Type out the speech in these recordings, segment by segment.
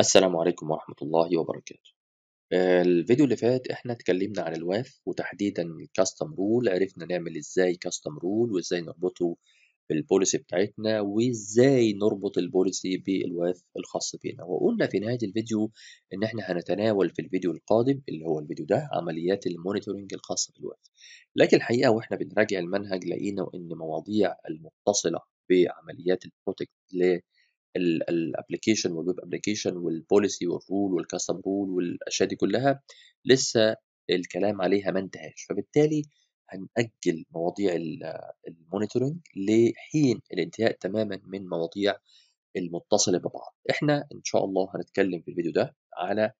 السلام عليكم ورحمة الله وبركاته آه، الفيديو اللي فات احنا اتكلمنا عن الواف وتحديدا الكاستم رول عرفنا نعمل ازاي كاستم رول وازاي نربطه بالبوليسي بتاعتنا وازاي نربط البوليسي بالواف الخاص بينا وقلنا في نهاية الفيديو ان احنا هنتناول في الفيديو القادم اللي هو الفيديو ده عمليات المونيتورنج الخاصة بالواف لكن الحقيقة واحنا بنراجع المنهج لقينا ان مواضيع المتصلة بعمليات البروتكت الابلكيشن والويب ابلكيشن والبوليسي والرول والكاستم رول والاشياء دي كلها لسه الكلام عليها ما انتهاش فبالتالي هنأجل مواضيع المونيتورنج لحين الانتهاء تماما من مواضيع المتصلة ببعض احنا ان شاء الله هنتكلم في الفيديو ده على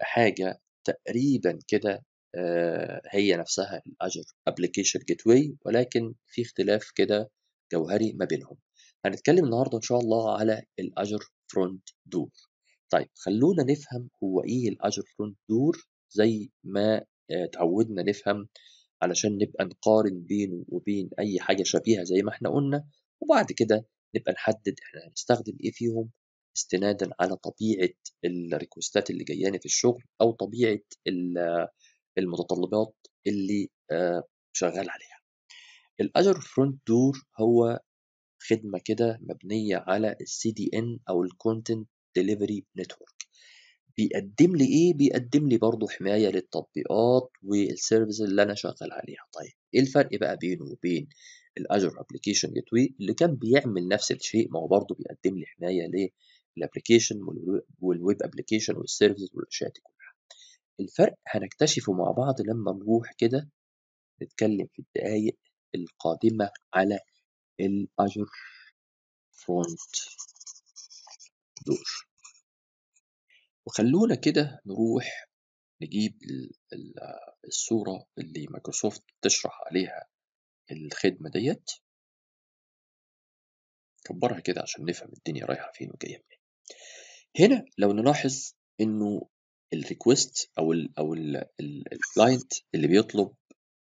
حاجة تقريبا كده آه، هي نفسها الاجر ابلكيشن جيت ولكن في اختلاف كده جوهري ما بينهم هنتكلم النهارده إن شاء الله على الأجر فرونت دور طيب خلونا نفهم هو إيه الأجر فرونت دور زي ما آه، اتعودنا نفهم علشان نبقى نقارن بينه وبين أي حاجة شبيهة زي ما احنا قلنا وبعد كده نبقى نحدد احنا هنستخدم إيه فيهم استنادا على طبيعة الريكوستات اللي جاياني في الشغل أو طبيعة المتطلبات اللي آه، شغال عليها الأجر فرونت دور هو خدمة كده مبنية على السي دي ان أو الكونتنت ديليفري نتورك بيقدم لي ايه بيقدم لي برضه حمايه للتطبيقات والسيرفيس اللي انا شغال عليها طيب ايه الفرق بقى بينه وبين الاجر ابلكيشن جيتوي اللي كان بيعمل نفس الشيء ما هو برضه بيقدم لي حمايه للابلكيشن والويب ابلكيشن والسيرفيس والاشياء دي كلها الفرق هنكتشفه مع بعض لما نروح كده نتكلم في الدقايق القادمه على الأجر فونت دور وخلونا كده نروح نجيب الصورة اللي مايكروسوفت بتشرح عليها الخدمة ديت كبرها كده عشان نفهم الدنيا رايحة فين وجاية منين هنا لو نلاحظ انه الريكوست او الـ او الكلاينت اللي بيطلب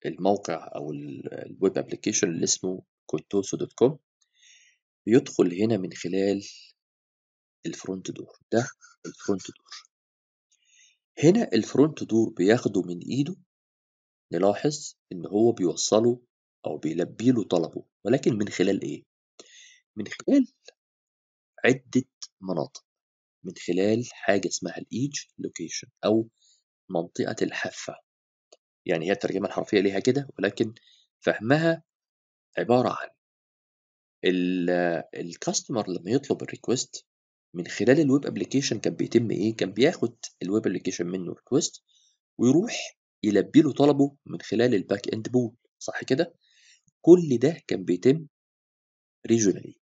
الموقع او الويب ابلكيشن اللي اسمه كويتوسو دوت كوم بيدخل هنا من خلال الفرونت دور ده الفرونت دور هنا الفرونت دور بياخده من ايده نلاحظ ان هو بيوصله او بيلبي له طلبه ولكن من خلال ايه من خلال عدة مناطق من خلال حاجة اسمها الايج لوكيشن او منطقة الحافة يعني هي الترجمة الحرفية ليها كده ولكن فهمها عبارة عن الكاستمر لما يطلب الريكوست من خلال الويب ابلكيشن كان بيتم ايه كان بياخد الويب ابلكيشن منه ريكوست ويروح يلبي له طلبه من خلال الباك اند بول صح كده كل ده كان بيتم ريجونالي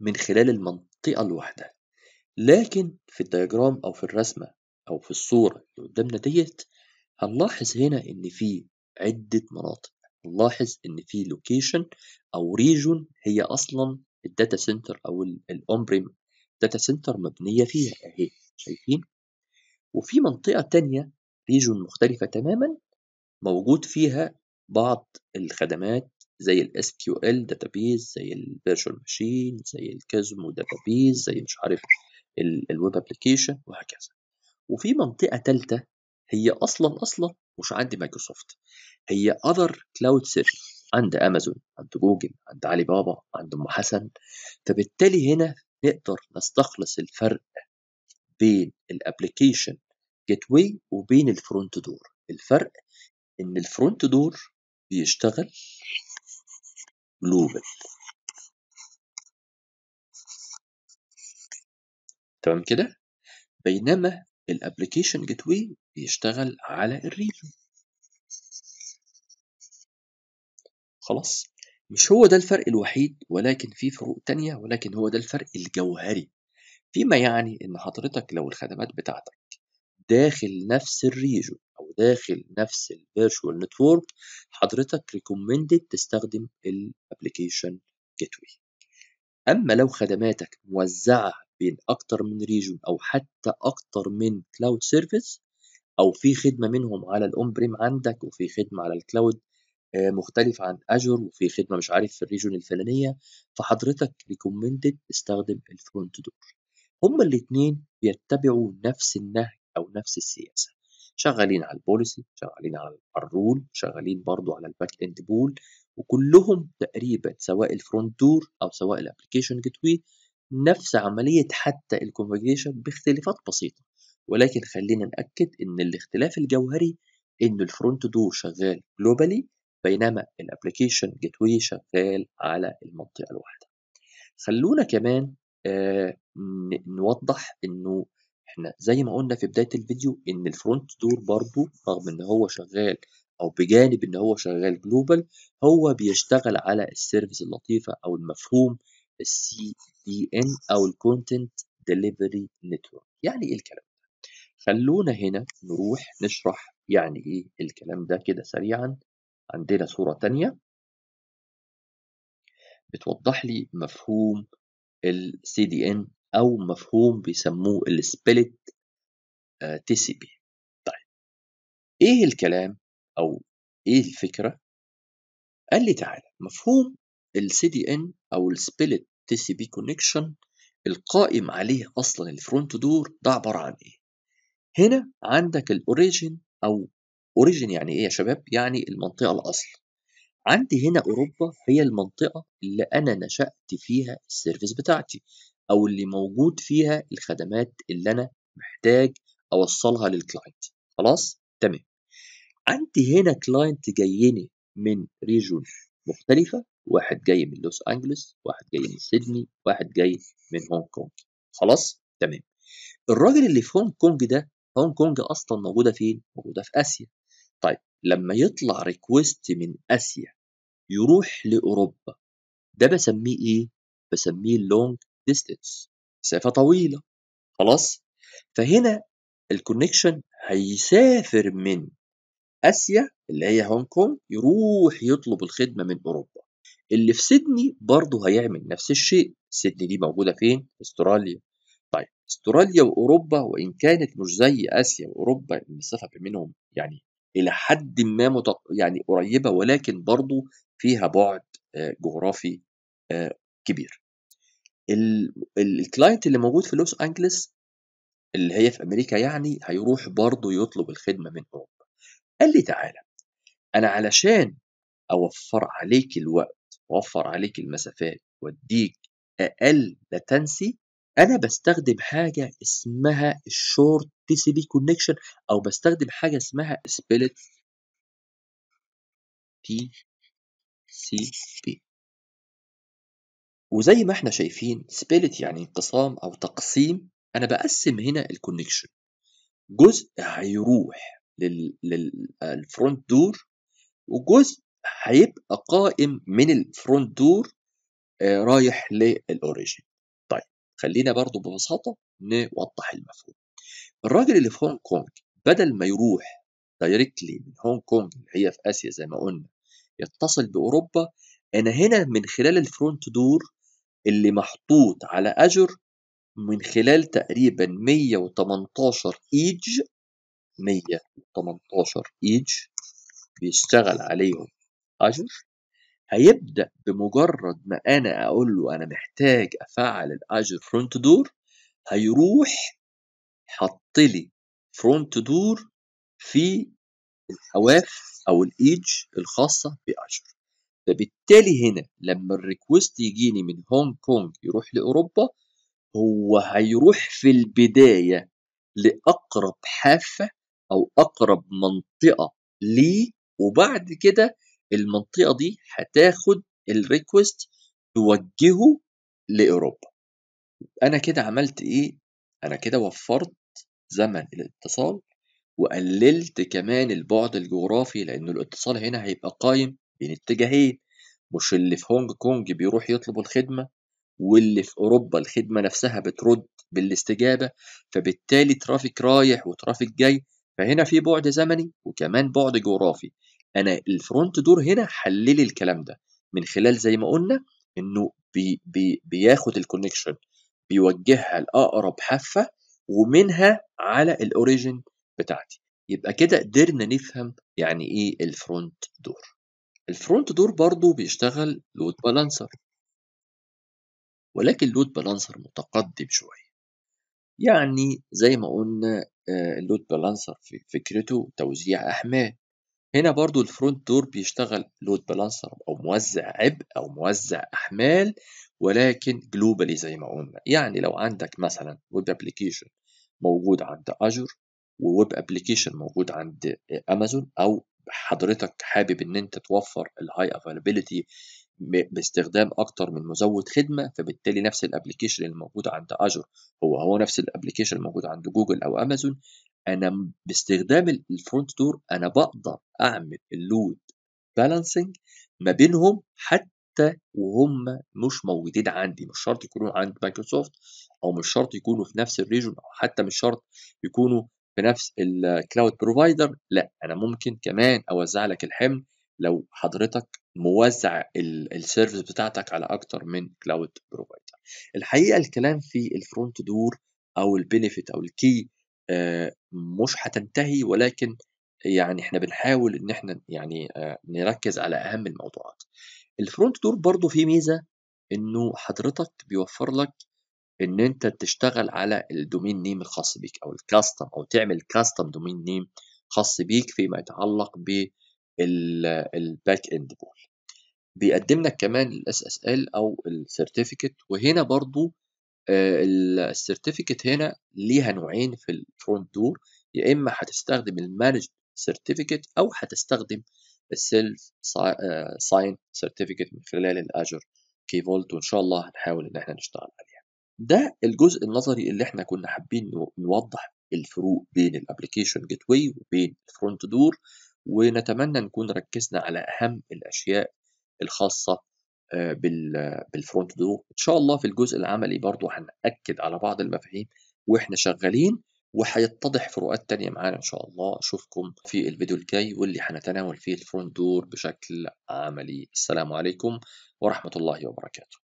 من خلال المنطقة الواحدة لكن في الدياجرام أو في الرسمة أو في الصورة اللي قدامنا ديت هنلاحظ هنا إن في عدة مناطق نلاحظ إن في لوكيشن أو ريجون هي أصلا الداتا سنتر أو الأون بريم داتا سنتر مبنية فيها أهي شايفين وفي منطقة تانية ريجون مختلفة تماما موجود فيها بعض الخدمات زي ال SQL database زي ال Virtual Machine زي الكازمو database زي مش عارف الويب ابلكيشن وهكذا وفي منطقة تالتة هي أصلا أصلا مش عند مايكروسوفت هي اذر كلاود سيرفيس عند امازون عند جوجل عند علي بابا عند ام حسن فبالتالي هنا نقدر نستخلص الفرق بين الابلكيشن جيت واي وبين الفرونت دور الفرق ان الفرونت دور بيشتغل جلوبال تمام كده بينما الابلكيشن جيت واي بيشتغل على الريجن خلاص مش هو ده الفرق الوحيد ولكن في فروق تانية ولكن هو ده الفرق الجوهري فيما يعني ان حضرتك لو الخدمات بتاعتك داخل نفس الريجو او داخل نفس الفيرشوال نتورك حضرتك ريكومندد تستخدم الابلكيشن جيت واي اما لو خدماتك موزعه بين أكتر من ريجون أو حتى أكتر من كلاود سيرفيس أو في خدمة منهم على الأون بريم عندك وفي خدمة على الكلاود آه، مختلف عن اجور وفي خدمه مش عارف في الريجون الفلانيه فحضرتك ريكومندد استخدم الفرونت دور هما الاثنين بيتبعوا نفس النهج او نفس السياسه شغالين على البوليسي شغالين على الرول شغالين برضو على الباك اند بول وكلهم تقريبا سواء الفرونت دور او سواء الابلكيشن جيت نفس عملية حتى الكونفجريشن باختلافات بسيطة ولكن خلينا نأكد إن الاختلاف الجوهري إن الفرونت دور شغال جلوبالي بينما الابلكيشن جيت واي شغال على المنطقة الواحدة خلونا كمان آه، نوضح إنه احنا زي ما قلنا في بداية الفيديو إن الفرونت دور برضو رغم إن هو شغال أو بجانب إن هو شغال جلوبال هو بيشتغل على السيرفيس اللطيفة أو المفهوم السي دي ان او الكونتنت ديليفري نتورك يعني ايه الكلام ده خلونا هنا نروح نشرح يعني ايه الكلام ده كده سريعا عندنا صوره تانية بتوضح لي مفهوم السي دي ان او مفهوم بيسموه السبلت تي سي بي طيب ايه الكلام او ايه الفكره قال لي تعالى مفهوم السي دي ان او السبلت التي سي بي كونكشن القائم عليه اصلا الفرونت دور ده عباره عن ايه هنا عندك الاوريجن او اوريجن يعني ايه يا شباب يعني المنطقه الاصل عندي هنا اوروبا هي المنطقه اللي انا نشات فيها السيرفيس بتاعتي او اللي موجود فيها الخدمات اللي انا محتاج اوصلها للكلاينت خلاص تمام عندي هنا كلاينت جايني من ريجون مختلفه واحد جاي من لوس انجلوس واحد جاي من سيدني واحد جاي من هونج كونج خلاص تمام الراجل اللي في هونج كونج ده هونج كونج اصلا موجوده فين موجوده في اسيا طيب لما يطلع ريكويست من اسيا يروح لاوروبا ده بسميه ايه بسميه لونج ديستنس مسافه طويله خلاص فهنا الكونكشن هيسافر من اسيا اللي هي هونج كونج يروح يطلب الخدمه من اوروبا اللي في سيدني برضه هيعمل نفس الشيء سيدني دي موجودة فين؟ استراليا طيب استراليا واوروبا وان كانت مش زي اسيا واوروبا المسافه بينهم يعني الى حد ما متق... يعني قريبه ولكن برضه فيها بعد آه، جغرافي آه، كبير الكلاينت اللي موجود في لوس انجلس اللي هي في امريكا يعني هيروح برضه يطلب الخدمه من اوروبا قال لي تعالى انا علشان اوفر عليك الوقت وفر عليك المسافات واديك اقل لاتنسي انا بستخدم حاجه اسمها الشورت تي سي بي كونكشن او بستخدم حاجه اسمها سبلت تي سي بي وزي ما احنا شايفين سبلت يعني انقسام او تقسيم انا بقسم هنا الكونكشن جزء هيروح للفرونت دور وجزء هيبقى قائم من الفرونت دور آه، رايح للاوريجن طيب خلينا برضو ببساطه نوضح المفهوم الراجل اللي في هونج كونج بدل ما يروح دايركتلي من هونج كونج اللي هي في اسيا زي ما قلنا يتصل باوروبا انا هنا من خلال الفرونت دور اللي محطوط على اجر من خلال تقريبا 118 ايج 118 ايج بيشتغل عليهم اجور هيبدا بمجرد ما انا اقول له انا محتاج افعل الاجر فرونت دور هيروح حط لي فرونت دور في الحواف او الايدج الخاصه باجر فبالتالي هنا لما الريكوست يجيني من هونج كونج يروح لاوروبا هو هيروح في البدايه لاقرب حافه او اقرب منطقه ليه وبعد كده المنطقه دي هتاخد الريكوست توجهه لاوروبا انا كده عملت ايه انا كده وفرت زمن الاتصال وقللت كمان البعد الجغرافي لان الاتصال هنا هيبقى قايم بين اتجاهين مش اللي في هونج كونج بيروح يطلب الخدمه واللي في اوروبا الخدمه نفسها بترد بالاستجابه فبالتالي ترافيك رايح وترافيك جاي فهنا في بعد زمني وكمان بعد جغرافي انا الفرونت دور هنا حلل الكلام ده من خلال زي ما قلنا انه بي بي بياخد الكونكشن بيوجهها لاقرب حافه ومنها على الاوريجن بتاعتي يبقى كده قدرنا نفهم يعني ايه الفرونت دور الفرونت دور برضو بيشتغل لود بالانسر ولكن لود بالانسر متقدم شويه يعني زي ما قلنا اللود آه، بالانسر في فكرته توزيع احمال هنا برضو الفرونت دور بيشتغل لود بالانسر او موزع عبء او موزع احمال ولكن جلوبالي زي ما قلنا يعني لو عندك مثلا ويب ابلكيشن موجود عند اجر وويب ابلكيشن موجود عند امازون او حضرتك حابب ان انت توفر الهاي افيلابيلتي باستخدام اكتر من مزود خدمه فبالتالي نفس الابلكيشن الموجود عند اجر هو هو نفس الابلكيشن الموجود عند جوجل او امازون انا باستخدام الفرونت دور انا بقدر اعمل اللود بالانسنج ما بينهم حتى وهم مش موجودين عندي مش شرط يكونوا عند مايكروسوفت او مش شرط يكونوا في نفس الريجون او حتى مش شرط يكونوا في نفس الكلاود بروفايدر لا انا ممكن كمان اوزع لك الحمل لو حضرتك موزع السيرفيس بتاعتك على اكتر من كلاود بروفايدر الحقيقه الكلام في الفرونت دور او البينيفيت او الكي آه، مش هتنتهي ولكن يعني احنا بنحاول ان احنا يعني آه، نركز على اهم الموضوعات الفرونت دور برضو فيه ميزه انه حضرتك بيوفر لك ان انت تشتغل على الدومين نيم الخاص بيك او الكاستم او تعمل كاستم دومين نيم خاص بيك فيما يتعلق بالباك اند بول بيقدم لك كمان الاس اس ال او السيرتيفيكت وهنا برضو آه، السيرتيفيكت هنا ليها نوعين في الفرونت دور يا اما هتستخدم المانج سيرتيفيكت او هتستخدم السيلف ساين سيرتيفيكت من خلال الاجر كي فولت وان شاء الله هنحاول ان احنا نشتغل عليها ده الجزء النظري اللي احنا كنا حابين نوضح الفروق بين الابلكيشن جيت واي وبين الفرونت دور ونتمنى نكون ركزنا على اهم الاشياء الخاصه آه، بالفرونت دور ان شاء الله في الجزء العملي برضو هنأكد على بعض المفاهيم واحنا شغالين وهيتضح فروقات تانية معانا ان شاء الله اشوفكم في الفيديو الجاي واللي هنتناول فيه الفرونت دور بشكل عملي السلام عليكم ورحمة الله وبركاته